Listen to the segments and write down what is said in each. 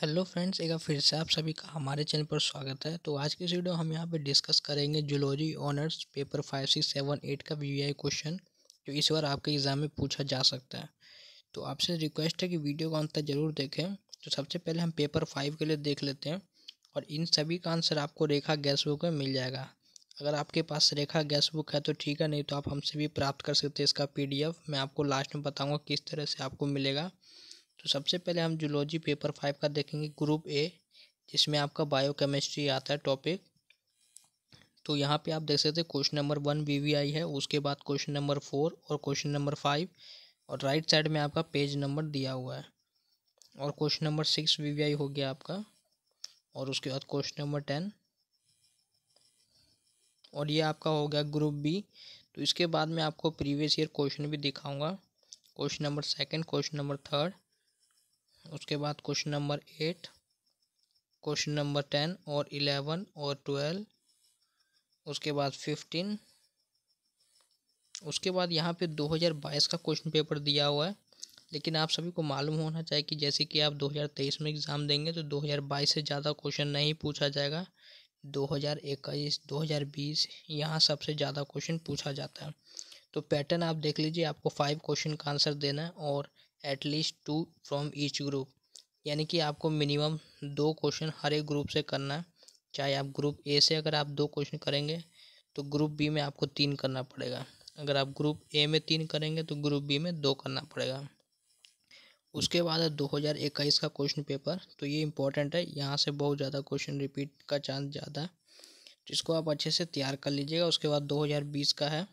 hello friends एक बार फिर से आप सभी का हमारे चैनल पर स्वागत है तो आज की वीडियो हम यहाँ पे डिस्कस करेंगे zoology honours paper five six seven eight का वी क्वेश्चन जो इस बार आपके एग्ज़ाम में पूछा जा सकता है तो आपसे रिक्वेस्ट है कि वीडियो का अंत जरूर देखें तो सबसे पहले हम पेपर फाइव के लिए देख लेते हैं और इन सभी का आंसर आपको रेखा गैस बुक में मिल जाएगा अगर आपके पास रेखा गैस बुक है तो ठीक है नहीं तो आप हमसे भी प्राप्त कर सकते हैं इसका पी मैं आपको लास्ट में बताऊँगा किस तरह से आपको मिलेगा तो सबसे पहले हम जूलॉजी पेपर फाइव का देखेंगे ग्रुप ए जिसमें आपका बायोकेमिस्ट्री आता है टॉपिक तो यहाँ पे आप देख सकते हैं क्वेश्चन नंबर वन वीवीआई है उसके बाद क्वेश्चन नंबर फोर और क्वेश्चन नंबर फाइव और राइट साइड में आपका पेज नंबर दिया हुआ है और क्वेश्चन नंबर सिक्स वीवीआई हो गया आपका और उसके बाद क्वेश्चन नंबर टेन और ये आपका हो गया ग्रुप बी तो इसके बाद मैं आपको प्रीवियस ईयर क्वेश्चन भी दिखाऊँगा question number second question number third उसके बाद question number eight question number ten और इलेवन और ट्वेल्व उसके बाद फिफ्टीन उसके बाद यहाँ पे बाईस का क्वेश्चन पेपर दिया हुआ है लेकिन आप सभी को मालूम होना चाहिए कि जैसे कि आप दो हज़ार तेईस में एग्ज़ाम देंगे तो दो हज़ार बाईस से ज़्यादा क्वेश्चन नहीं पूछा जाएगा दो दो हज़ार इक्कीस हज़ार बीस यहाँ सबसे ज़्यादा क्वेश्चन पूछा जाता है तो पैटर्न आप देख लीजिए आपको फाइव क्वेश्चन का आंसर देना है और at least two from each group यानी कि आपको मिनिमम दो क्वेश्चन हर एक ग्रुप से करना है चाहे आप ग्रुप ए से अगर आप दो क्वेश्चन करेंगे तो ग्रुप बी में आपको तीन करना पड़ेगा अगर आप ग्रुप ए में तीन करेंगे तो ग्रुप बी में दो करना पड़ेगा उसके बाद है दो हज़ार इक्कीस का क्वेश्चन पेपर तो ये इंपॉर्टेंट है यहाँ से बहुत ज़्यादा क्वेश्चन रिपीट का चांस ज़्यादा है जिसको आप अच्छे से तैयार कर लीजिएगा उसके बाद दो हज़ार बीस का है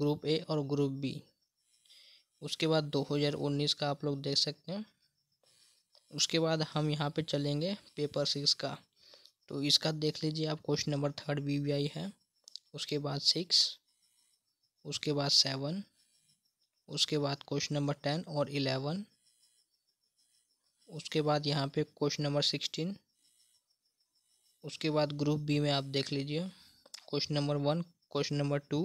ग्रुप ए और ग्रुप बी उसके बाद 2019 का आप लोग देख सकते हैं उसके बाद हम यहाँ पे चलेंगे पेपर सिक्स का तो इसका देख लीजिए आप क्वेश्चन नंबर थर्ड वी है उसके बाद सिक्स उसके बाद सेवन उसके बाद क्वेश्चन नंबर टेन और इलेवन उसके बाद यहाँ पे क्वेश्चन नंबर सिक्सटीन उसके बाद ग्रुप बी में आप देख लीजिए question number one question number two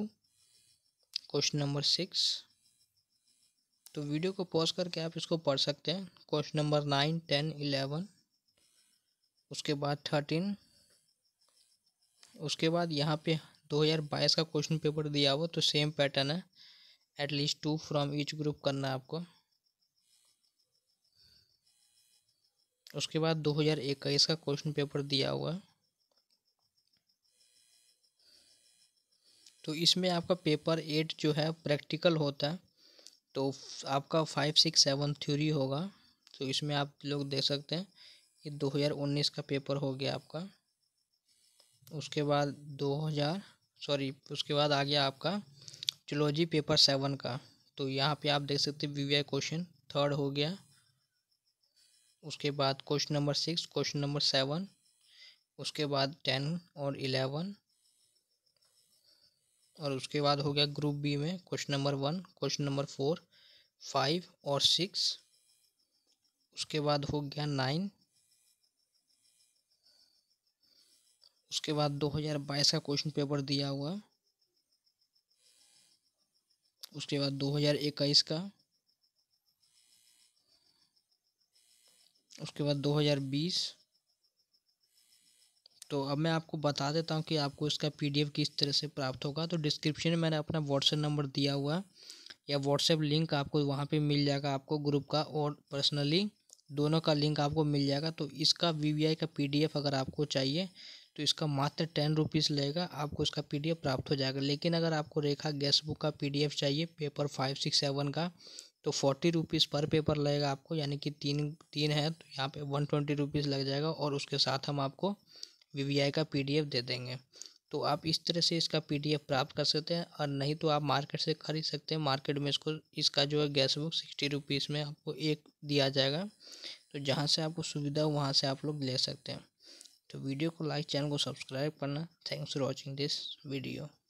question number six तो वीडियो को पॉज करके आप इसको पढ़ सकते हैं question number nine ten eleven उसके बाद थर्टीन उसके बाद यहाँ पे दो हजार बाईस का क्वेश्चन पेपर दिया हुआ तो सेम पैटर्न है at least two from each group करना है आपको उसके बाद दो हजार इक्कीस का क्वेश्चन पेपर दिया हुआ है तो इसमें आपका पेपर एट जो है प्रैक्टिकल होता है तो आपका फाइव सिक्स सेवन थ्योरी होगा तो इसमें आप लोग देख सकते हैं ये उन्नीस का पेपर हो गया आपका उसके बाद दो हजार सॉरी उसके बाद आ गया आपका जुलॉजी पेपर सेवन का तो यहाँ पे आप देख सकते हैं वी क्वेश्चन थर्ड हो गया उसके बाद question number six question number seven उसके बाद टेन और इलेवन और उसके बाद हो गया ग्रुप बी में question number one question number four five और सिक्स उसके बाद हो गया नाइन उसके बाद 2022 का क्वेश्चन पेपर दिया हुआ उसके बाद 2021 का उसके बाद 2020 तो अब मैं आपको बता देता हूँ कि आपको इसका पीडीएफ किस तरह से प्राप्त होगा तो डिस्क्रिप्शन में मैंने अपना व्हाट्सएप नंबर दिया हुआ है या व्हाट्सएप लिंक आपको वहाँ पे मिल जाएगा आपको ग्रुप का और पर्सनली दोनों का लिंक आपको मिल जाएगा तो इसका वी का पी अगर आपको चाहिए तो इसका मात्र टेन रुपीज़ लगेगा आपको इसका पी प्राप्त हो जाएगा लेकिन अगर आपको रेखा गैस बुक का पी चाहिए पेपर फाइव सिक्स सेवन का तो फोर्टी रुपीज़ पर पेपर लगेगा आपको यानी कि तीन तीन है तो यहाँ पे वन ट्वेंटी रुपीज़ लग जाएगा और उसके साथ हम आपको वी का पी दे देंगे तो आप इस तरह से इसका पी प्राप्त कर सकते हैं और नहीं तो आप मार्केट से ख़रीद सकते हैं मार्केट में इसको इसका जो है गैस बुक सिक्सटी रुपीज़ में आपको एक दिया जाएगा तो जहाँ से आपको सुविधा हो वहाँ से आप लोग ले सकते हैं तो वीडियो को लाइक चैनल को सब्सक्राइब करना thanks for watching this video